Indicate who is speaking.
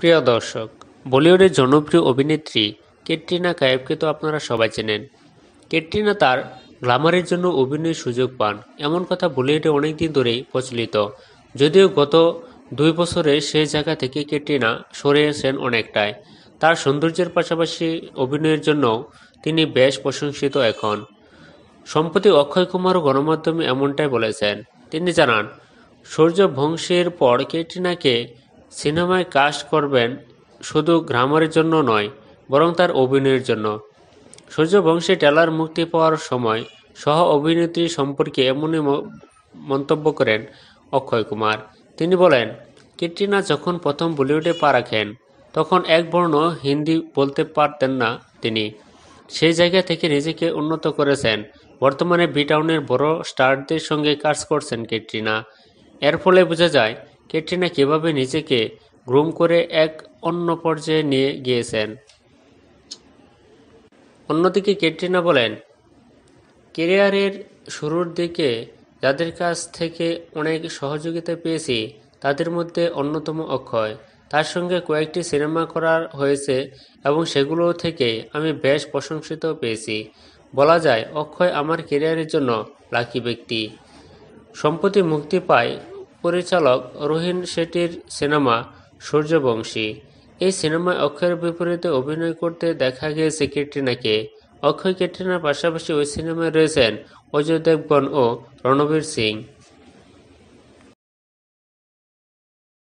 Speaker 1: প্রিয় দর্শক বলিউডের জনপ্রিয় অভিনেত্রী কেটরিনা কায়েবকে তো আপনারা সবাই চেনেন কেটরিনা তার গ্লামারের জন্য অভিনয়ের সুযোগ পান এমন কথা বলিউডে অনেকদিন ধরেই প্রচলিত যদিও গত দুই বছরে সে জায়গা থেকে কেটরিনা সরে এসেছেন অনেকটাই তার সৌন্দর্যের পাশাপাশি অভিনয়ের জন্য তিনি বেশ প্রশংসিত এখন সম্প্রতি অক্ষয় কুমারও গণমাধ্যমে এমনটাই বলেছেন তিনি জানান সূর্যবংশের পর কেটরিনাকে সিনেমায় কাজ করবেন শুধু গ্রামারের জন্য নয় বরং তার অভিনয়ের জন্য সূর্যবংশী টেলার মুক্তি পাওয়ার সময় সহ অভিনেত্রী সম্পর্কে এমনই মন্তব্য করেন অক্ষয় কুমার তিনি বলেন কেটরিনা যখন প্রথম বলিউডে পা রাখেন তখন এক বর্ণ হিন্দি বলতে পারতেন না তিনি সেই জায়গা থেকে নিজেকে উন্নত করেছেন বর্তমানে বি টাউনের বড় স্টারদের সঙ্গে কাজ করছেন কেটরিনা এর ফলে বোঝা যায় ক্যাটরিনা কীভাবে নিজেকে গ্রুম করে এক অন্য পর্যায়ে নিয়ে গিয়েছেন অন্যদিকে ক্যাটরিনা বলেন কেরিয়ারের শুরুর দিকে যাদের কাছ থেকে অনেক সহযোগিতা পেয়েছি তাদের মধ্যে অন্যতম অক্ষয় তার সঙ্গে কয়েকটি সিনেমা করার হয়েছে এবং সেগুলো থেকে আমি বেশ প্রশংসিত পেয়েছি বলা যায় অক্ষয় আমার কেরিয়ারের জন্য লাকি ব্যক্তি সম্প্রতি মুক্তি পায় পরিচালক রোহিন শেটির সিনেমা সূর্যবংশী এই সিনেমায় অক্ষয়ের বিপরীতে অভিনয় করতে দেখা গিয়েছে ক্যাটরিনাকে অক্ষয় ক্যাটরিনার পাশাপাশি ওই সিনেমায় রয়েছেন অজয় দেবগণ ও রণবীর সিং